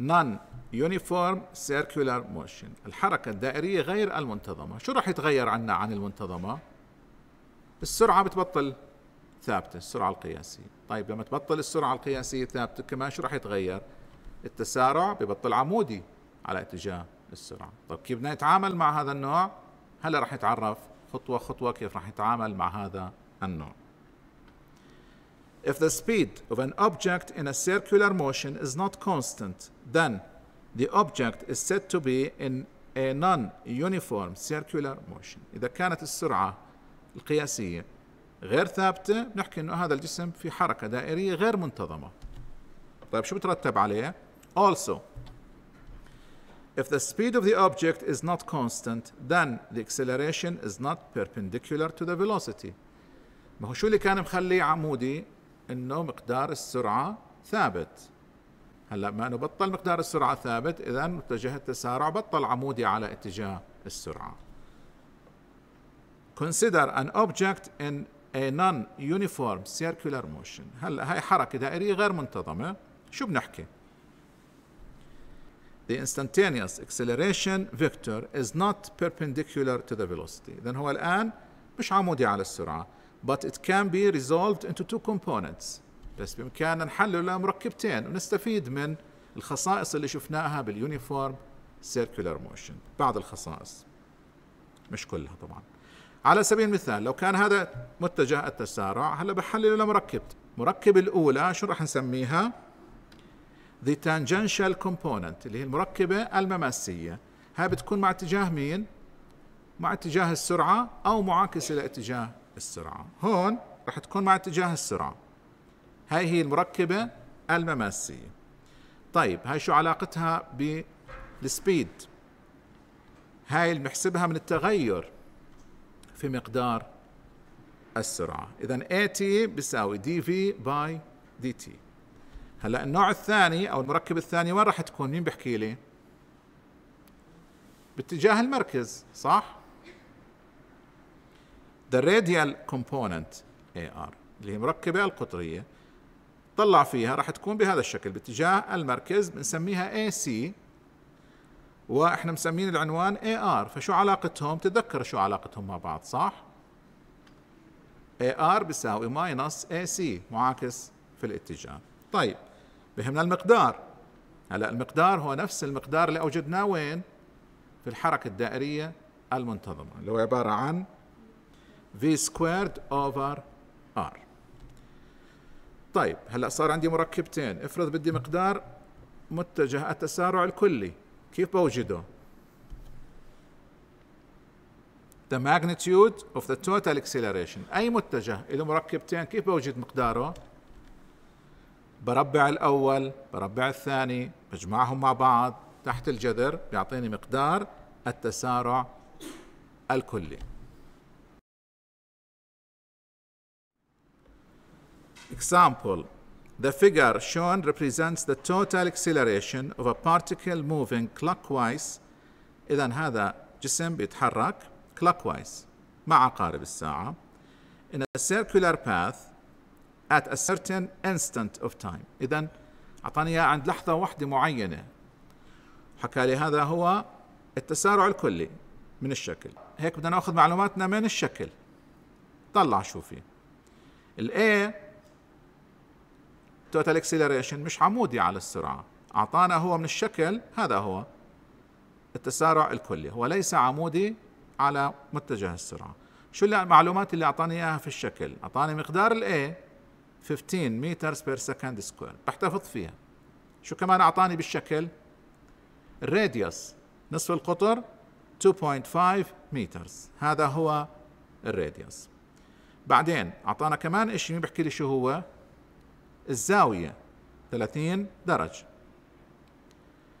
non uniform circular motion الحركة الدائرية غير المنتظمة شو راح يتغير عنا عن المنتظمة السرعة بتبطل ثابتة السرعة القياسية طيب لما تبطل السرعة القياسية ثابتة كمان شو راح يتغير التسارع ببطل عمودي على اتجاه السرعة طيب كيف بدنا نتعامل مع هذا النوع هلا راح نتعرف خطوة خطوة كيف راح نتعامل مع هذا النوع If the speed of an object in a circular motion is not constant, then the object is said to be in a non-uniform circular motion. إذا كانت السرعة القياسية غير ثابتة بنحكي إنه هذا الجسم في حركة دائرية غير منتظمة. طيب شو بترتب عليه؟ Also, if the speed of the object is not constant, then the acceleration is not perpendicular to the velocity. ما هو شو اللي كان مخليه عمودي انه مقدار السرعه ثابت هلا ما انه بطل مقدار السرعه ثابت اذا متجه التسارع بطل عمودي على اتجاه السرعه consider an object in a non-uniform circular motion هلا هاي حركه دائريه غير منتظمه شو بنحكي the instantaneous acceleration vector is not perpendicular to the velocity اذا هو الان مش عمودي على السرعه but it can be resolved into two components بس بإمكاننا نحلله لمركبتين ونستفيد من الخصائص اللي شفناها باليونيفورم سيركولار موشن بعض الخصائص مش كلها طبعا على سبيل المثال لو كان هذا متجه التسارع هلا بحلله لمركب مركب الأولى شو راح نسميها the tangential component اللي هي المركبة المماسية هاي بتكون مع اتجاه مين مع اتجاه السرعة أو معاكسة لاتجاه السرعة هون رح تكون مع اتجاه السرعة هاي هي المركبة المماسية طيب هاي شو علاقتها بالسبيد هاي اللي بنحسبها من التغير في مقدار السرعة إذا AT بيساوي dV باي dt هلا النوع الثاني أو المركب الثاني وين راح تكون مين بحكي لي؟ باتجاه المركز صح؟ ذا راديال كومبوننت اي ار اللي هي مركبه القطريه طلع فيها راح تكون بهذا الشكل باتجاه المركز بنسميها اي سي واحنا مسمين العنوان اي ار فشو علاقتهم تذكر شو علاقتهم مع بعض صح اي ار بيساوي ماينس اي سي معاكس في الاتجاه طيب فهمنا المقدار هلا المقدار هو نفس المقدار اللي اوجدناه وين في الحركه الدائريه المنتظمه اللي هو عباره عن v squared over r طيب هلا صار عندي مركبتين افرض بدي مقدار متجه التسارع الكلي كيف بوجده the magnitude of the total acceleration أي متجه له مركبتين كيف بوجد مقداره بربع الأول بربع الثاني بجمعهم مع بعض تحت الجذر بيعطيني مقدار التسارع الكلي Example, the figure shown represents the total acceleration of a particle moving clockwise إذا هذا جسم بيتحرك clockwise مع عقارب الساعة in a circular path at a certain instant of time إذا أعطاني إياه عند لحظة واحدة معينة حكى لي هذا هو التسارع الكلي من الشكل هيك بدنا ناخذ معلوماتنا من الشكل طلع شوفي الـ A توتال اكسلريشن مش عمودي على السرعه اعطانا هو من الشكل هذا هو التسارع الكلي هو ليس عمودي على متجه السرعه شو المعلومات اللي اعطاني اياها في الشكل اعطاني مقدار الاي 15 متر بير سكند سكوير بحتفظ فيها شو كمان اعطاني بالشكل الراديوس نصف القطر 2.5 متر هذا هو الراديوس بعدين اعطانا كمان شيء بحكي لي شو هو الزاوية 30 درجة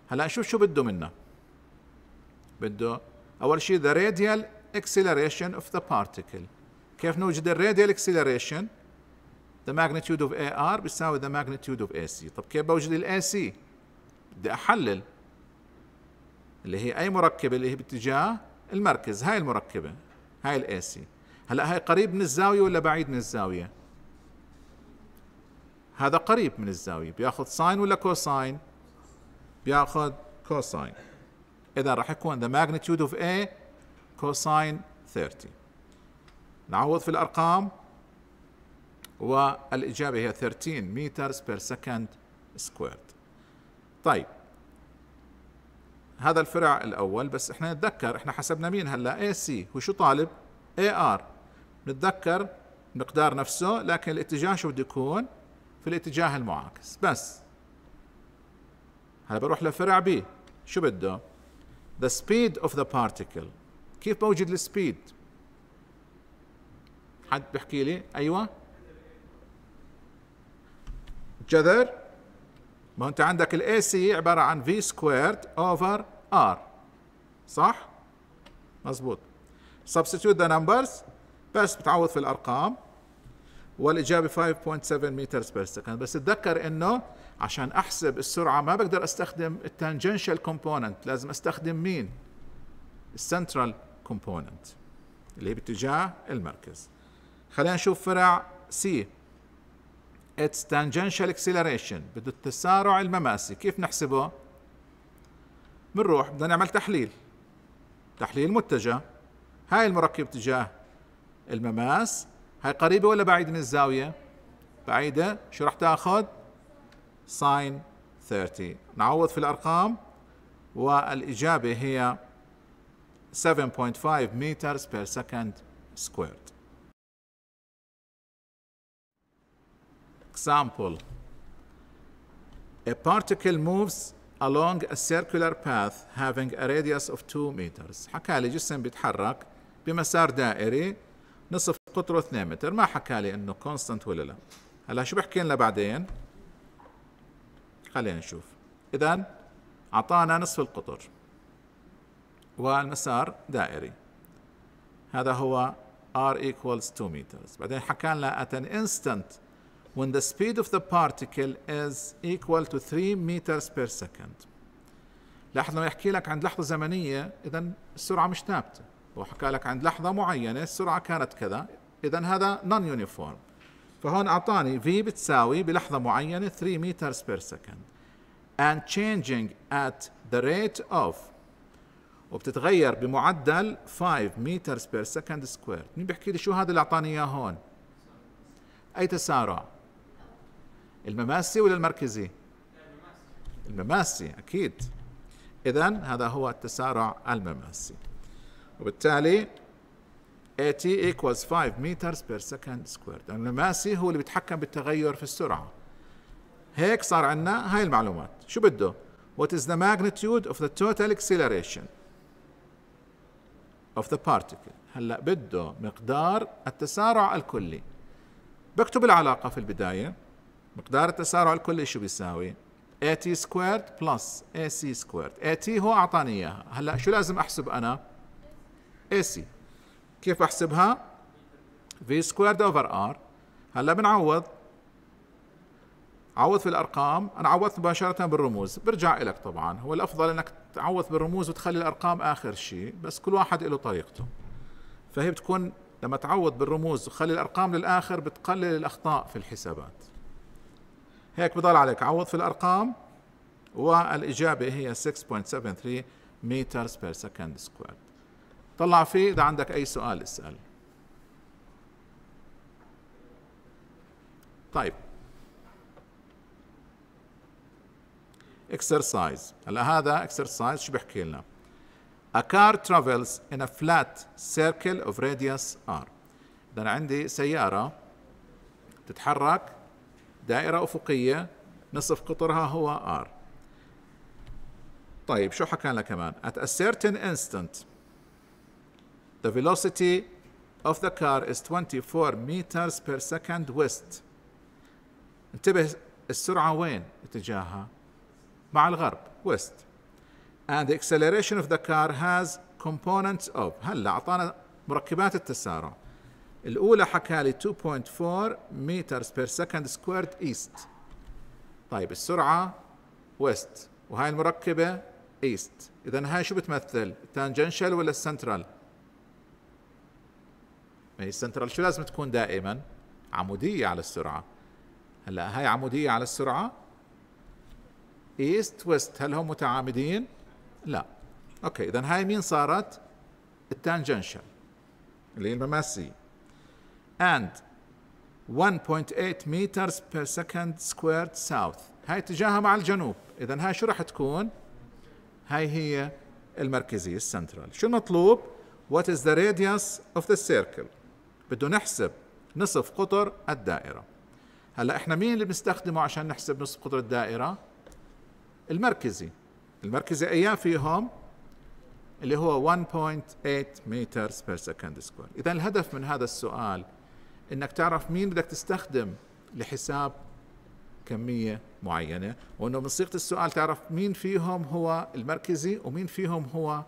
هلا شوف شو بده منا بده أول شيء the radial acceleration of the particle كيف نوجد الراديال acceleration the magnitude of AR بيساوي the magnitude of AC طب كيف بوجد ال AC بدي أحلل اللي هي أي مركبة اللي هي باتجاه المركز هاي المركبة هاي ال AC هلا هاي قريب من الزاوية ولا بعيد من الزاوية هذا قريب من الزاوية بياخذ ساين ولا كوساين بياخذ كوساين إذا راح يكون the magnitude of A كوساين 30 نعوض في الأرقام والإجابة هي 13 متر per second squared طيب هذا الفرع الأول بس احنا نتذكر احنا حسبنا مين هلا AC وشو طالب AR نتذكر مقدار نفسه لكن الاتجاه شو بده يكون في الاتجاه المعاكس بس هلا بروح لفرع بي شو بده the speed of the particle كيف بوجد السبيد حد بيحكي لي ايوه جذر ما انت عندك الاي سي عباره عن في سكويرد اوفر ار صح مزبوط substitute the numbers بس بتعوض في الارقام والاجابه 5.7 متر بير سكند بس اتذكر انه عشان احسب السرعه ما بقدر استخدم التانجنشال كومبوننت لازم استخدم مين السنترال كومبوننت اللي هي باتجاه المركز خلينا نشوف فرع سي اتس تانجنشال اكسلريشن بده التسارع المماسي كيف نحسبه بنروح بدنا نعمل تحليل تحليل متجه هاي المركب اتجاه المماس هاي قريبة ولا بعيدة من الزاوية بعيدة شو راح تاخذ ساين 30 نعوض في الأرقام والإجابة هي 7.5 متر بير سكند squared Example A particle moves along a circular path having a radius of 2 meters حكى لي جسم بيتحرك بمسار دائري نصف قطره 2 متر ما حكى لي انه كونستنت ولا لا هلا شو بحكي لنا بعدين خلينا نشوف اذا اعطانا نصف القطر والمسار دائري هذا هو r equals 2 meters بعدين حكى لنا at an instant when the speed of the particle is equal to 3 meters per second لاحظ لما يحكي لك عند لحظة زمنية إذا السرعة مش ثابتة هو حكى لك عند لحظة معينة السرعة كانت كذا اذا هذا نون يونيفورم فهون اعطاني في بتساوي بلحظه معينه 3 meters per second and changing at the rate of وبتتغير بمعدل 5 meters per second squared مين بيحكي لي شو هذا اللي اعطاني اياه هون اي تسارع المماسي ولا المركزي المماسي اكيد اذا هذا هو التسارع المماسي وبالتالي at equals 5 meters per second squared لأن الماس هو اللي بيتحكم بالتغير في السرعة هيك صار عندنا هاي المعلومات شو بده what is the magnitude of the total acceleration of the particle هلا بده مقدار التسارع الكلي بكتب العلاقة في البداية مقدار التسارع الكلي شو بيساوي at squared plus ac squared at هو أعطاني إياها هلا شو لازم أحسب أنا ac كيف بحسبها في سكويرد اوفر ار هلا بنعوض عوض في الارقام انا عوضت مباشره بالرموز برجع لك طبعا هو الافضل انك تعوض بالرموز وتخلي الارقام اخر شيء بس كل واحد له طريقته فهي بتكون لما تعوض بالرموز وخلي الارقام للاخر بتقلل الاخطاء في الحسابات هيك بضل عليك عوض في الارقام والاجابه هي 6.73 meters per second squared طلع فيه اذا عندك اي سؤال اسال طيب اكسرسايز هلا هذا اكسرسايز شو بحكي لنا A car travels in a flat circle of radius r إذا عندي سيارة تتحرك دائرة أفقية نصف قطرها هو r طيب شو حكى لنا كمان at a certain instant The velocity of the car is 24 meters per second west. انتبه السرعة وين اتجاهها؟ مع الغرب west. And the acceleration of the car has components of هلا أعطانا مركبات التسارع. الأولى حكى لي 2.4 meters per second squared east. طيب السرعة west وهاي المركبة east. إذا هاي شو بتمثل؟ tangential ولا السنترال؟ هي السنترال شو لازم تكون دائما عمودية على السرعة هلا هاي عمودية على السرعة ايست ويست هل هم متعامدين؟ لا اوكي اذا هاي مين صارت؟ التانجنشال اللي هي المماسية and 1.8 meters per second squared south هاي اتجاهها مع الجنوب اذا هاي شو راح تكون؟ هاي هي المركزية السنترال شو المطلوب؟ What is the radius of the circle? بده نحسب نصف قطر الدائرة هلا احنا مين اللي بنستخدمه عشان نحسب نصف قطر الدائرة المركزي المركزي ايام فيهم اللي هو 1.8 متر بير سكند سكوير اذا الهدف من هذا السؤال انك تعرف مين بدك تستخدم لحساب كمية معينة وانه من صيغة السؤال تعرف مين فيهم هو المركزي ومين فيهم هو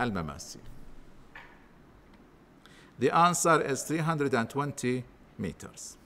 المماسي The answer is 320 meters.